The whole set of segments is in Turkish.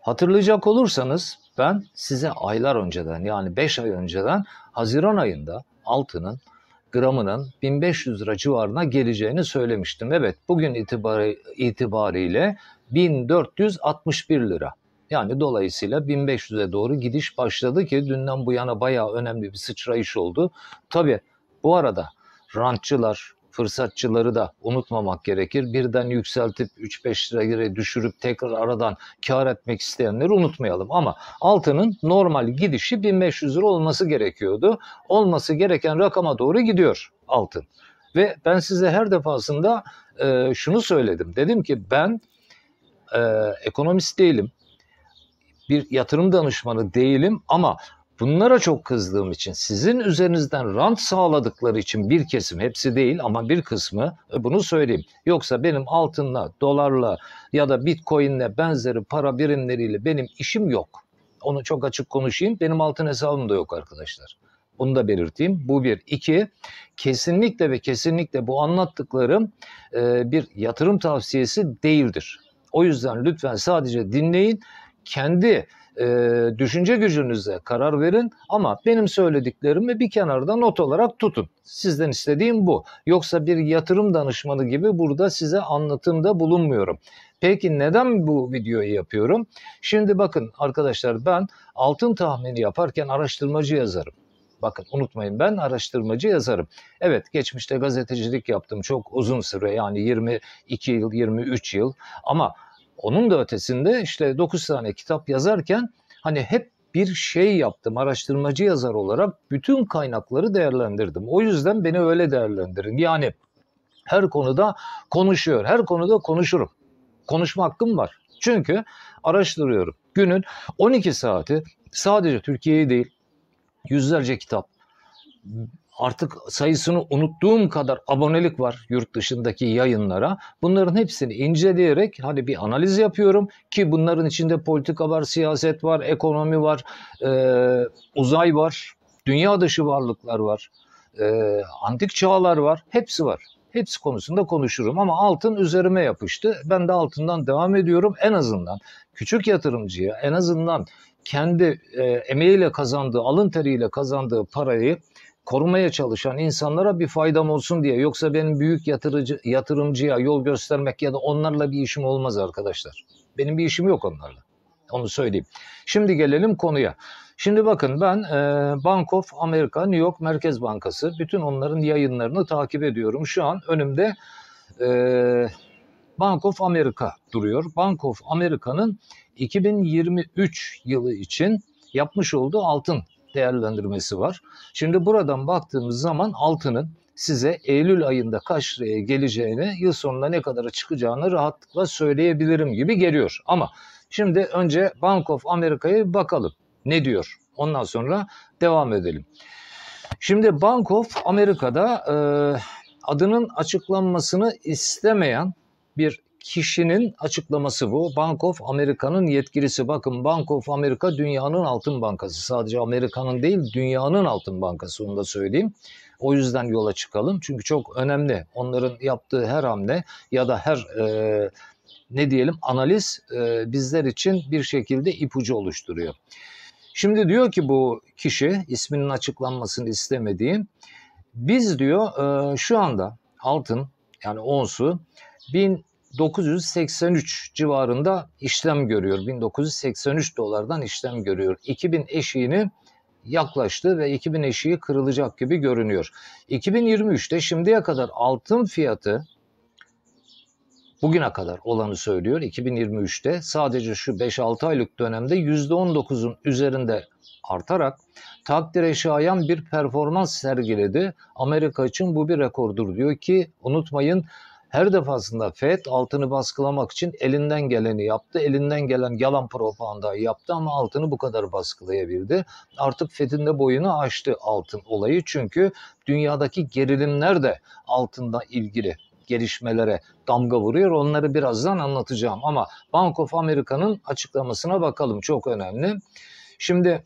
Hatırlayacak olursanız ben size aylar önceden yani 5 ay önceden Haziran ayında altının gramının 1500 lira civarına geleceğini söylemiştim. Evet bugün itibari, itibariyle 1461 lira. Yani dolayısıyla 1500'e doğru gidiş başladı ki dünden bu yana bayağı önemli bir sıçrayış oldu. Tabi bu arada rantçılar, fırsatçıları da unutmamak gerekir. Birden yükseltip 3-5 lira liraya düşürüp tekrar aradan kar etmek isteyenleri unutmayalım. Ama altının normal gidişi 1500 lira olması gerekiyordu. Olması gereken rakama doğru gidiyor altın. Ve ben size her defasında e, şunu söyledim. Dedim ki ben e, ekonomist değilim. Bir yatırım danışmanı değilim ama Bunlara çok kızdığım için sizin üzerinizden rant sağladıkları için bir kesim hepsi değil ama bir kısmı e, bunu söyleyeyim. Yoksa benim altınla, dolarla ya da bitcoinle benzeri para birimleriyle benim işim yok. Onu çok açık konuşayım. Benim altın hesabım da yok arkadaşlar. Bunu da belirteyim. Bu bir. iki kesinlikle ve kesinlikle bu anlattıklarım e, bir yatırım tavsiyesi değildir. O yüzden lütfen sadece dinleyin. Kendi e, düşünce gücünüze karar verin ama benim söylediklerimi bir kenarda not olarak tutun. Sizden istediğim bu. Yoksa bir yatırım danışmanı gibi burada size anlatımda bulunmuyorum. Peki neden bu videoyu yapıyorum? Şimdi bakın arkadaşlar ben altın tahmini yaparken araştırmacı yazarım. Bakın unutmayın ben araştırmacı yazarım. Evet geçmişte gazetecilik yaptım çok uzun süre yani 22 yıl 23 yıl ama onun da ötesinde işte 9 tane kitap yazarken hani hep bir şey yaptım araştırmacı yazar olarak bütün kaynakları değerlendirdim. O yüzden beni öyle değerlendirin. Yani her konuda konuşuyor. Her konuda konuşurum. Konuşma hakkım var. Çünkü araştırıyorum. Günün 12 saati sadece Türkiye'yi değil yüzlerce kitap artık sayısını unuttuğum kadar abonelik var yurt dışındaki yayınlara. Bunların hepsini inceleyerek hani bir analiz yapıyorum ki bunların içinde politika var, siyaset var, ekonomi var, e, uzay var, dünya dışı varlıklar var, e, antik çağlar var, hepsi var. Hepsi konusunda konuşurum ama altın üzerime yapıştı. Ben de altından devam ediyorum. En azından küçük yatırımcıya en azından kendi e, emeğiyle kazandığı, alın teriyle kazandığı parayı korumaya çalışan insanlara bir faydam olsun diye. Yoksa benim büyük yatırıcı, yatırımcıya yol göstermek ya da onlarla bir işim olmaz arkadaşlar. Benim bir işim yok onlarla. Onu söyleyeyim. Şimdi gelelim konuya. Şimdi bakın ben e, Bank of America, New York Merkez Bankası bütün onların yayınlarını takip ediyorum. Şu an önümde e, Bank of America duruyor. Bank of America'nın 2023 yılı için yapmış olduğu altın değerlendirmesi var. Şimdi buradan baktığımız zaman altının size Eylül ayında kaç liraya geleceğini, yıl sonunda ne kadara çıkacağını rahatlıkla söyleyebilirim gibi geliyor. Ama şimdi önce Bank of Amerika'ya bakalım. Ne diyor? Ondan sonra devam edelim. Şimdi Bank of Amerika'da e, adının açıklanmasını istemeyen bir kişinin açıklaması bu. Bank of Amerika'nın yetkilisi. Bakın Bank of Amerika dünyanın altın bankası. Sadece Amerika'nın değil dünyanın altın bankası onu da söyleyeyim. O yüzden yola çıkalım. Çünkü çok önemli. Onların yaptığı her hamle ya da her e, ne diyelim analiz e, bizler için bir şekilde ipucu oluşturuyor. Şimdi diyor ki bu kişi isminin açıklanmasını istemediğim biz diyor e, şu anda altın yani onsu 1000 983 civarında işlem görüyor. 1983 dolardan işlem görüyor. 2000 eşiğini yaklaştı ve 2000 eşiği kırılacak gibi görünüyor. 2023'te şimdiye kadar altın fiyatı bugüne kadar olanı söylüyor. 2023'te sadece şu 5-6 aylık dönemde %19'un üzerinde artarak takdire şayan bir performans sergiledi. Amerika için bu bir rekordur diyor ki unutmayın her defasında FED altını baskılamak için elinden geleni yaptı. Elinden gelen yalan propaganda yaptı ama altını bu kadar baskılayabildi. Artık FED'in de boyunu aştı altın olayı. Çünkü dünyadaki gerilimler de altında ilgili gelişmelere damga vuruyor. Onları birazdan anlatacağım ama Bank of America'nın açıklamasına bakalım çok önemli. Şimdi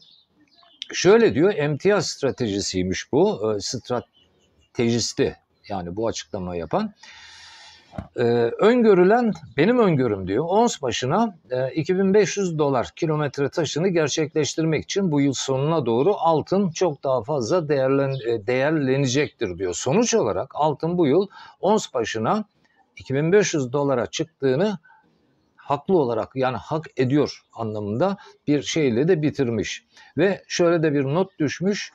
şöyle diyor emtia stratejisiymiş bu e, stratejisti yani bu açıklamayı yapan e, öngörülen benim öngörüm diyor ons başına e, 2500 dolar kilometre taşını gerçekleştirmek için bu yıl sonuna doğru altın çok daha fazla değerlen, e, değerlenecektir diyor. Sonuç olarak altın bu yıl ons başına 2500 dolara çıktığını haklı olarak yani hak ediyor anlamında bir şeyle de bitirmiş. Ve şöyle de bir not düşmüş.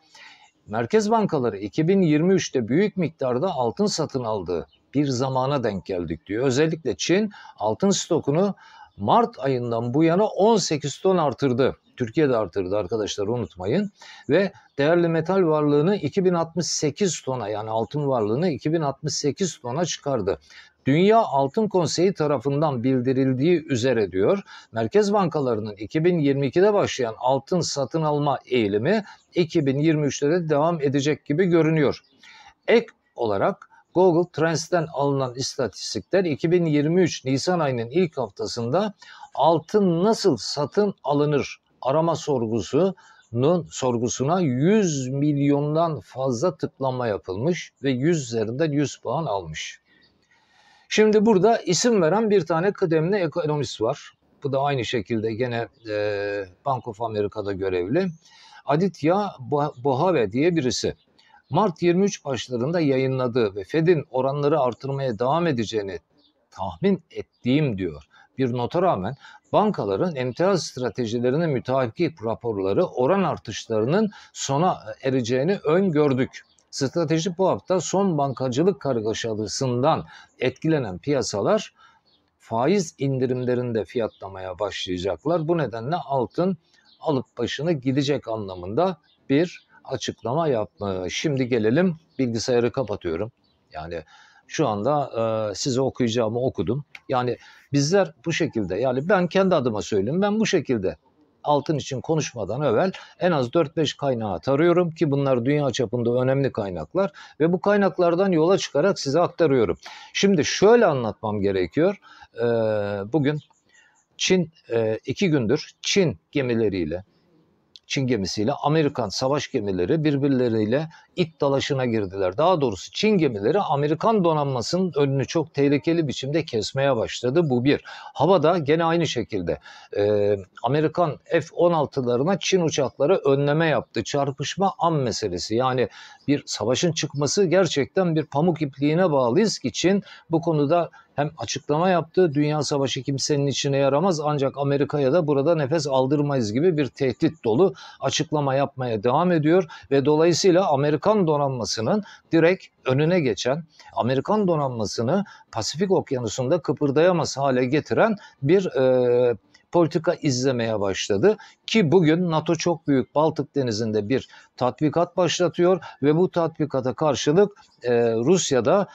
Merkez bankaları 2023'te büyük miktarda altın satın aldı bir zamana denk geldik diyor. Özellikle Çin altın stokunu Mart ayından bu yana 18 ton artırdı. Türkiye de artırdı arkadaşlar unutmayın. Ve değerli metal varlığını 2068 tona yani altın varlığını 2068 tona çıkardı. Dünya Altın Konseyi tarafından bildirildiği üzere diyor, merkez bankalarının 2022'de başlayan altın satın alma eğilimi 2023'te de devam edecek gibi görünüyor. Ek olarak Google Trends'ten alınan istatistikler 2023 Nisan ayının ilk haftasında altın nasıl satın alınır arama sorgusu sorgusuna 100 milyondan fazla tıklama yapılmış ve 100 üzerinden 100 puan almış. Şimdi burada isim veren bir tane kıdemli ekonomist var. Bu da aynı şekilde gene e, Bank of America'da görevli. Aditya Bahave diye birisi. Mart 23 başlarında yayınladığı ve Fed'in oranları artırmaya devam edeceğini tahmin ettiğim diyor. Bir nota rağmen bankaların emtia stratejilerine müteakip raporları oran artışlarının sona ereceğini öngördük. Strateji bu hafta son bankacılık kargaşalısından etkilenen piyasalar faiz indirimlerinde fiyatlamaya başlayacaklar. Bu nedenle altın alıp başını gidecek anlamında bir açıklama yapma. Şimdi gelelim bilgisayarı kapatıyorum. Yani şu anda e, size okuyacağımı okudum. Yani bizler bu şekilde yani ben kendi adıma söyleyeyim ben bu şekilde altın için konuşmadan evvel en az 4-5 kaynağı tarıyorum ki bunlar dünya çapında önemli kaynaklar ve bu kaynaklardan yola çıkarak size aktarıyorum. Şimdi şöyle anlatmam gerekiyor. E, bugün Çin e, iki gündür Çin gemileriyle Çin gemisiyle Amerikan savaş gemileri birbirleriyle it dalaşına girdiler. Daha doğrusu Çin gemileri Amerikan donanmasının önünü çok tehlikeli biçimde kesmeye başladı. Bu bir. Havada gene aynı şekilde e, Amerikan F-16'larına Çin uçakları önleme yaptı. Çarpışma an meselesi. Yani bir savaşın çıkması gerçekten bir pamuk ipliğine bağlıyız ki Çin bu konuda hem açıklama yaptı. Dünya savaşı kimsenin içine yaramaz ancak Amerika'ya da burada nefes aldırmayız gibi bir tehdit dolu açıklama yapmaya devam ediyor ve dolayısıyla Amerikan donanmasının direkt önüne geçen Amerikan donanmasını Pasifik Okyanusu'nda kıpırdayamaz hale getiren bir e, politika izlemeye başladı ki bugün NATO çok büyük Baltık Denizi'nde bir tatbikat başlatıyor ve bu tatbikata karşılık e, Rusya'da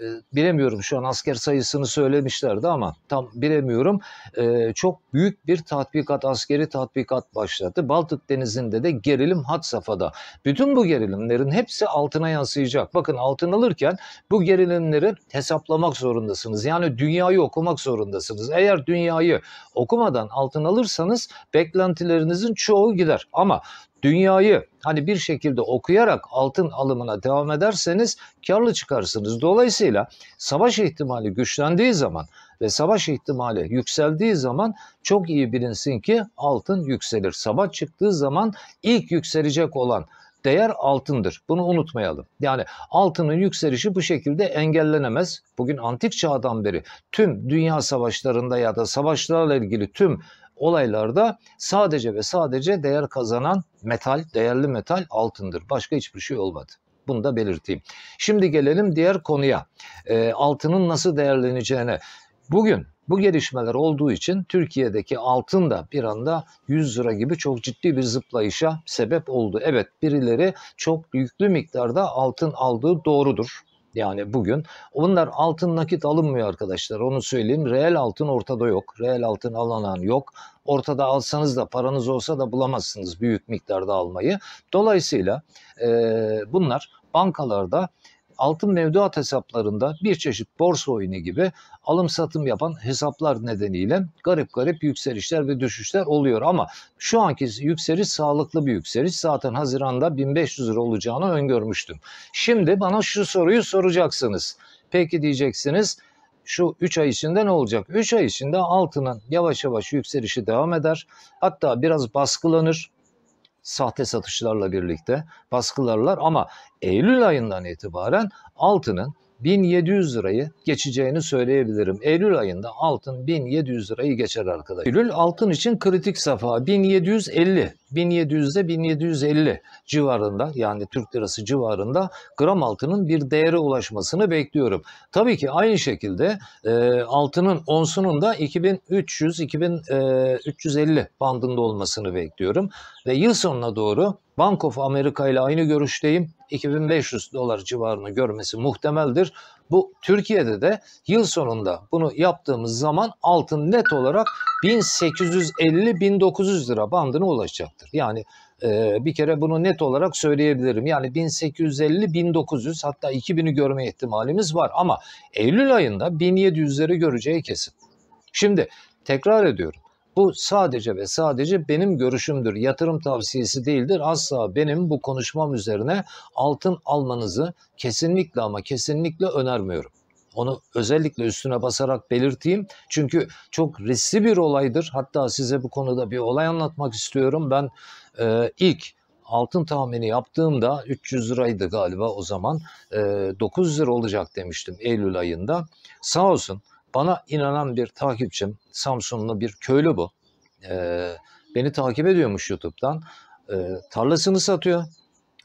ee, bilemiyorum şu an asker sayısını söylemişlerdi ama tam bilemiyorum. Ee, çok büyük bir tatbikat, askeri tatbikat başladı. Baltık Denizi'nde de gerilim hat safhada. Bütün bu gerilimlerin hepsi altına yansıyacak. Bakın altın alırken bu gerilimleri hesaplamak zorundasınız. Yani dünyayı okumak zorundasınız. Eğer dünyayı okumadan altın alırsanız beklentilerinizin çoğu gider. Ama dünyayı hani bir şekilde okuyarak altın alımına devam ederseniz karlı çıkarsınız. Dolayısıyla savaş ihtimali güçlendiği zaman ve savaş ihtimali yükseldiği zaman çok iyi bilinsin ki altın yükselir. Savaş çıktığı zaman ilk yükselecek olan değer altındır. Bunu unutmayalım. Yani altının yükselişi bu şekilde engellenemez. Bugün antik çağdan beri tüm dünya savaşlarında ya da savaşlarla ilgili tüm olaylarda sadece ve sadece değer kazanan metal, değerli metal altındır. Başka hiçbir şey olmadı. Bunu da belirteyim. Şimdi gelelim diğer konuya. E, altının nasıl değerleneceğine. Bugün bu gelişmeler olduğu için Türkiye'deki altın da bir anda 100 lira gibi çok ciddi bir zıplayışa sebep oldu. Evet birileri çok yüklü miktarda altın aldığı doğrudur. Yani bugün bunlar altın nakit alınmıyor arkadaşlar onu söyleyeyim. Reel altın ortada yok. Reel altın alınan yok. Ortada alsanız da paranız olsa da bulamazsınız büyük miktarda almayı. Dolayısıyla e, bunlar bankalarda altın mevduat hesaplarında bir çeşit borsa oyunu gibi alım satım yapan hesaplar nedeniyle garip garip yükselişler ve düşüşler oluyor ama şu anki yükseliş sağlıklı bir yükseliş. Zaten Haziran'da 1500 lira olacağını öngörmüştüm. Şimdi bana şu soruyu soracaksınız. Peki diyeceksiniz şu 3 ay içinde ne olacak? 3 ay içinde altının yavaş yavaş yükselişi devam eder. Hatta biraz baskılanır sahte satışlarla birlikte baskılarlar ama Eylül ayından itibaren altının 1700 lirayı geçeceğini söyleyebilirim. Eylül ayında altın 1700 lirayı geçer arkadaşlar. Eylül altın için kritik safha 1750. 1700'de 1750 civarında yani Türk lirası civarında gram altının bir değere ulaşmasını bekliyorum. Tabii ki aynı şekilde e, altının onsunun da 2300-2350 e, bandında olmasını bekliyorum. Ve yıl sonuna doğru Bank of Amerika ile aynı görüşteyim. 2500 dolar civarını görmesi muhtemeldir. Bu Türkiye'de de yıl sonunda bunu yaptığımız zaman altın net olarak 1850-1900 lira bandına ulaşacaktır. Yani e, bir kere bunu net olarak söyleyebilirim. Yani 1850-1900 hatta 2000'i görme ihtimalimiz var ama Eylül ayında 1700'leri göreceği kesin. Şimdi tekrar ediyorum. Bu sadece ve sadece benim görüşümdür. Yatırım tavsiyesi değildir. Asla benim bu konuşmam üzerine altın almanızı kesinlikle ama kesinlikle önermiyorum. Onu özellikle üstüne basarak belirteyim. Çünkü çok riskli bir olaydır. Hatta size bu konuda bir olay anlatmak istiyorum. Ben e, ilk altın tahmini yaptığımda 300 liraydı galiba o zaman e, 900 lira olacak demiştim Eylül ayında. Sağ olsun bana inanan bir takipçim, Samsunlu bir köylü bu. Ee, beni takip ediyormuş YouTube'dan. Ee, tarlasını satıyor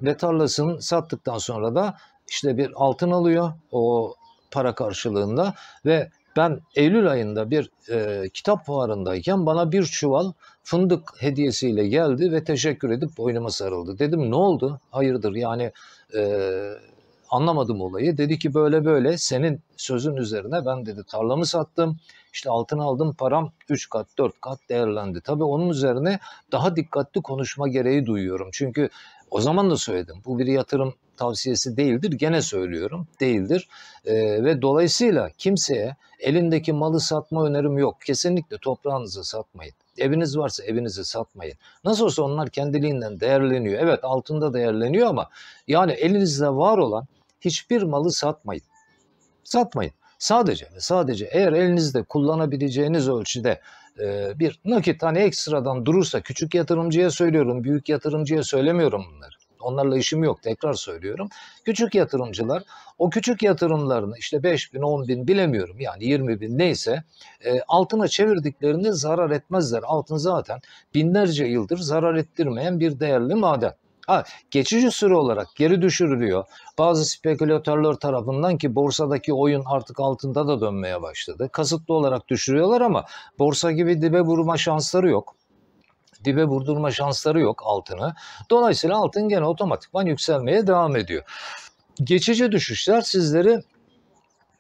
ve tarlasını sattıktan sonra da işte bir altın alıyor o para karşılığında ve ben Eylül ayında bir e, kitap fuarındayken bana bir çuval fındık hediyesiyle geldi ve teşekkür edip boynuma sarıldı. Dedim ne oldu? Hayırdır yani e, anlamadım olayı. Dedi ki böyle böyle senin sözün üzerine ben dedi tarlamı sattım. İşte altın aldım param 3 kat 4 kat değerlendi. Tabii onun üzerine daha dikkatli konuşma gereği duyuyorum. Çünkü o zaman da söyledim. Bu bir yatırım tavsiyesi değildir. Gene söylüyorum değildir. ee, ve dolayısıyla kimseye elindeki malı satma önerim yok. Kesinlikle toprağınızı satmayın. Eviniz varsa evinizi satmayın. Nasıl olsa onlar kendiliğinden değerleniyor. Evet altında değerleniyor ama yani elinizde var olan hiçbir malı satmayın. Satmayın. Sadece sadece eğer elinizde kullanabileceğiniz ölçüde e, bir nakit hani ekstradan durursa küçük yatırımcıya söylüyorum, büyük yatırımcıya söylemiyorum bunları. Onlarla işim yok tekrar söylüyorum. Küçük yatırımcılar o küçük yatırımlarını işte 5 bin 10 bin bilemiyorum yani 20 bin neyse e, altına çevirdiklerini zarar etmezler. Altın zaten binlerce yıldır zarar ettirmeyen bir değerli maden. Ha, geçici süre olarak geri düşürülüyor. Bazı spekülatörler tarafından ki borsadaki oyun artık altında da dönmeye başladı. Kasıtlı olarak düşürüyorlar ama borsa gibi dibe vurma şansları yok dibe vurdurma şansları yok altını. Dolayısıyla altın gene otomatikman yükselmeye devam ediyor. Geçici düşüşler sizleri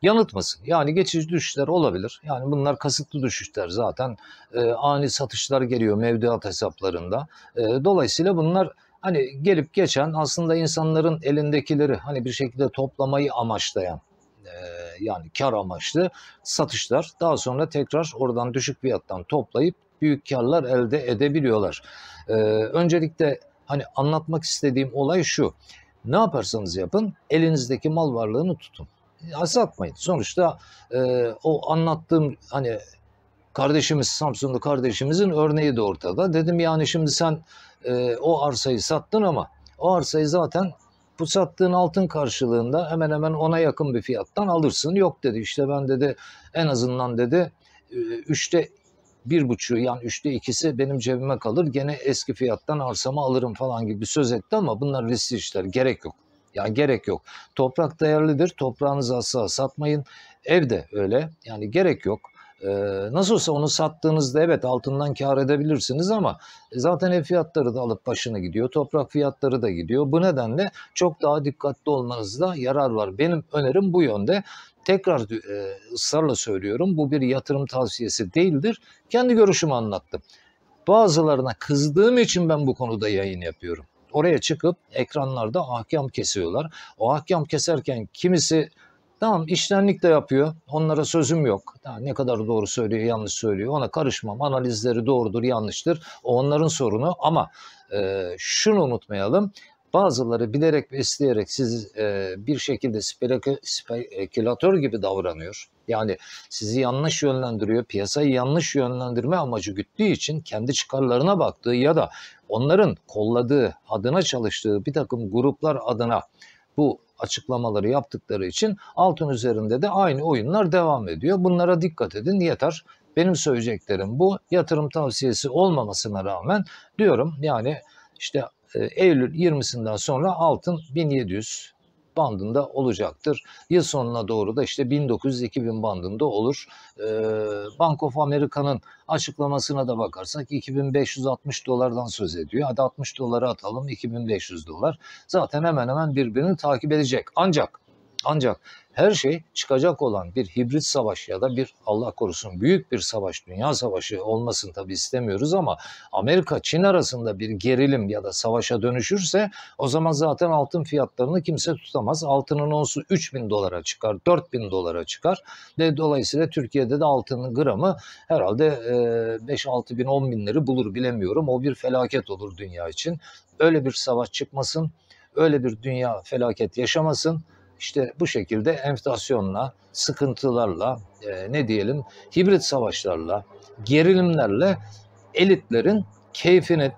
yanıltmasın. Yani geçici düşüşler olabilir. Yani bunlar kasıtlı düşüşler zaten. E, ani satışlar geliyor mevduat hesaplarında. E, dolayısıyla bunlar hani gelip geçen aslında insanların elindekileri hani bir şekilde toplamayı amaçlayan e, yani kar amaçlı satışlar daha sonra tekrar oradan düşük fiyattan toplayıp büyük karlar elde edebiliyorlar. E, öncelikle hani anlatmak istediğim olay şu. Ne yaparsanız yapın elinizdeki mal varlığını tutun. Ya satmayın. Sonuçta e, o anlattığım hani kardeşimiz Samsunlu kardeşimizin örneği de ortada. Dedim yani şimdi sen e, o arsayı sattın ama o arsayı zaten bu sattığın altın karşılığında hemen hemen ona yakın bir fiyattan alırsın. Yok dedi işte ben dedi en azından dedi e, üçte bir buçuğu yani üçte ikisi benim cebime kalır. Gene eski fiyattan arsamı alırım falan gibi söz etti ama bunlar riskli işler gerek yok. Yani gerek yok. Toprak değerlidir. Toprağınızı asla satmayın. Evde öyle. Yani gerek yok. Ee, nasıl olsa onu sattığınızda evet altından kar edebilirsiniz ama zaten ev fiyatları da alıp başını gidiyor. Toprak fiyatları da gidiyor. Bu nedenle çok daha dikkatli olmanızda yarar var. Benim önerim bu yönde. Tekrar e, ısrarla söylüyorum bu bir yatırım tavsiyesi değildir. Kendi görüşümü anlattım. Bazılarına kızdığım için ben bu konuda yayın yapıyorum. Oraya çıkıp ekranlarda ahkam kesiyorlar. O ahkam keserken kimisi Tamam işlenlik de yapıyor. Onlara sözüm yok. Ya ne kadar doğru söylüyor, yanlış söylüyor. Ona karışmam. Analizleri doğrudur, yanlıştır. O onların sorunu. Ama e, şunu unutmayalım. Bazıları bilerek ve isteyerek siz e, bir şekilde spekülatör gibi davranıyor. Yani sizi yanlış yönlendiriyor. Piyasayı yanlış yönlendirme amacı güttüğü için kendi çıkarlarına baktığı ya da onların kolladığı, adına çalıştığı bir takım gruplar adına bu açıklamaları yaptıkları için altın üzerinde de aynı oyunlar devam ediyor. Bunlara dikkat edin yeter. Benim söyleyeceklerim bu. Yatırım tavsiyesi olmamasına rağmen diyorum yani işte e, Eylül 20'sinden sonra altın 1700 bandında olacaktır. Yıl sonuna doğru da işte 1900-2000 bandında olur. Ee, Bank of America'nın açıklamasına da bakarsak 2560 dolardan söz ediyor. Hadi 60 doları atalım 2500 dolar. Zaten hemen hemen birbirini takip edecek. Ancak ancak her şey çıkacak olan bir hibrit savaş ya da bir Allah korusun büyük bir savaş, dünya savaşı olmasın tabi istemiyoruz ama Amerika Çin arasında bir gerilim ya da savaşa dönüşürse o zaman zaten altın fiyatlarını kimse tutamaz. Altının onsu bin dolara çıkar, bin dolara çıkar ve dolayısıyla Türkiye'de de altının gramı herhalde 5-6 e, bin 10 binleri bulur bilemiyorum. O bir felaket olur dünya için. Öyle bir savaş çıkmasın, öyle bir dünya felaket yaşamasın işte bu şekilde enflasyonla, sıkıntılarla, e, ne diyelim hibrit savaşlarla, gerilimlerle elitlerin keyfini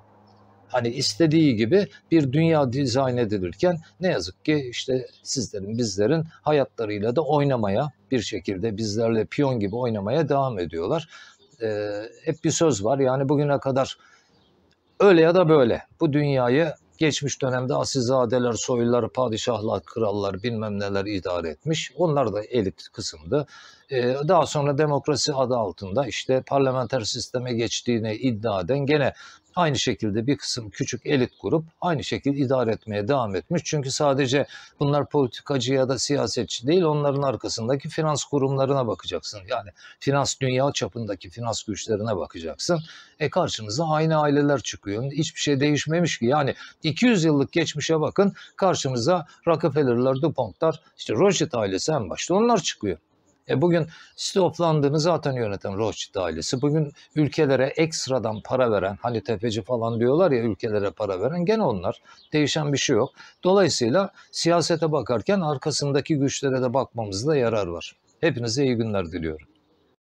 hani istediği gibi bir dünya dizayn edilirken ne yazık ki işte sizlerin bizlerin hayatlarıyla da oynamaya bir şekilde bizlerle piyon gibi oynamaya devam ediyorlar. Ee, hep bir söz var yani bugüne kadar öyle ya da böyle bu dünyayı Geçmiş dönemde asizadeler, soylular, padişahlar, krallar bilmem neler idare etmiş. Onlar da elit kısımdı. Ee, daha sonra demokrasi adı altında işte parlamenter sisteme geçtiğine iddia eden gene Aynı şekilde bir kısım küçük elit grup aynı şekilde idare etmeye devam etmiş. Çünkü sadece bunlar politikacı ya da siyasetçi değil onların arkasındaki finans kurumlarına bakacaksın. Yani finans dünya çapındaki finans güçlerine bakacaksın. E karşımıza aynı aileler çıkıyor. Hiçbir şey değişmemiş ki. Yani 200 yıllık geçmişe bakın karşımıza Rockefeller'lar, DuPont'lar, işte Rothschild ailesi en başta onlar çıkıyor. E bugün stoplandığını zaten yöneten Rothschild ailesi. Bugün ülkelere ekstradan para veren, hani tefeci falan diyorlar ya ülkelere para veren gene onlar. Değişen bir şey yok. Dolayısıyla siyasete bakarken arkasındaki güçlere de bakmamızda yarar var. Hepinize iyi günler diliyorum.